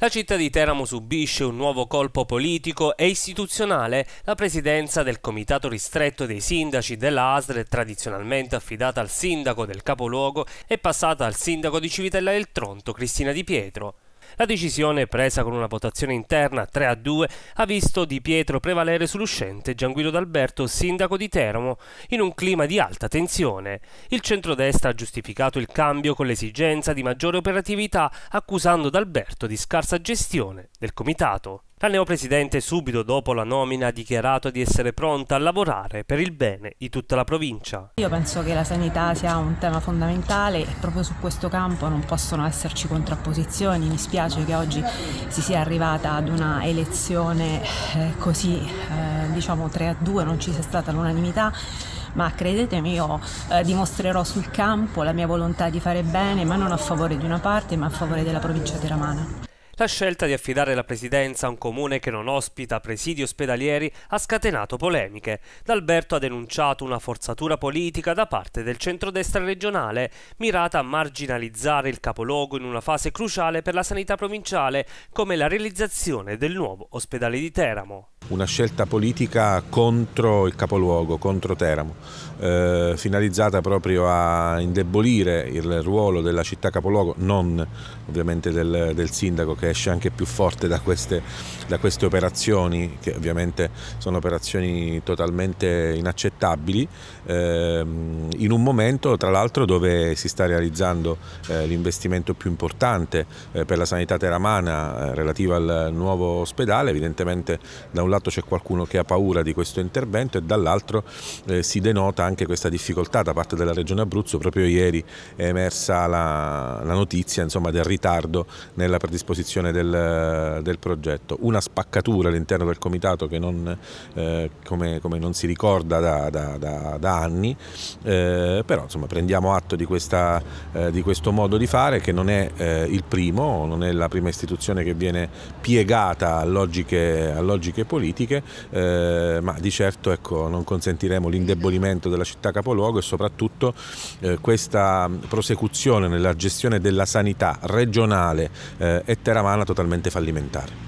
La città di Teramo subisce un nuovo colpo politico e istituzionale. La presidenza del Comitato Ristretto dei Sindaci della ASL, tradizionalmente affidata al sindaco del capoluogo, è passata al sindaco di Civitella del Tronto, Cristina Di Pietro. La decisione, presa con una votazione interna 3 a 2, ha visto Di Pietro prevalere sull'uscente Gianguido D'Alberto, sindaco di Teramo, in un clima di alta tensione. Il centrodestra ha giustificato il cambio con l'esigenza di maggiore operatività, accusando D'Alberto di scarsa gestione del comitato. La neopresidente subito dopo la nomina ha dichiarato di essere pronta a lavorare per il bene di tutta la provincia. Io penso che la sanità sia un tema fondamentale e proprio su questo campo non possono esserci contrapposizioni. Mi spiace che oggi si sia arrivata ad una elezione eh, così, eh, diciamo 3 a 2, non ci sia stata l'unanimità ma credetemi io eh, dimostrerò sul campo la mia volontà di fare bene, ma non a favore di una parte, ma a favore della provincia di Ramana. La scelta di affidare la presidenza a un comune che non ospita presidi ospedalieri ha scatenato polemiche. D'Alberto ha denunciato una forzatura politica da parte del centrodestra regionale, mirata a marginalizzare il capoluogo in una fase cruciale per la sanità provinciale, come la realizzazione del nuovo ospedale di Teramo una scelta politica contro il capoluogo, contro Teramo, eh, finalizzata proprio a indebolire il ruolo della città capoluogo, non ovviamente del, del sindaco che esce anche più forte da queste, da queste operazioni, che ovviamente sono operazioni totalmente inaccettabili, ehm, in un momento tra l'altro dove si sta realizzando eh, l'investimento più importante eh, per la sanità teramana eh, relativa al nuovo ospedale, evidentemente da un lato c'è qualcuno che ha paura di questo intervento e dall'altro eh, si denota anche questa difficoltà da parte della Regione Abruzzo, proprio ieri è emersa la, la notizia insomma, del ritardo nella predisposizione realizzazione del, del progetto. Una spaccatura all'interno del comitato che non, eh, come, come, non si ricorda da, da, da, da anni, eh, però insomma, prendiamo atto di, questa, eh, di, questo modo di fare che non è eh, il primo, non è la prima istituzione che viene piegata a logiche, a logiche politiche, eh, ma di certo ecco, non consentiremo l'indebolimento della città capoluogo e soprattutto eh, questa prosecuzione nella gestione della sanità regionale e teramana carovana totalmente fallimentare.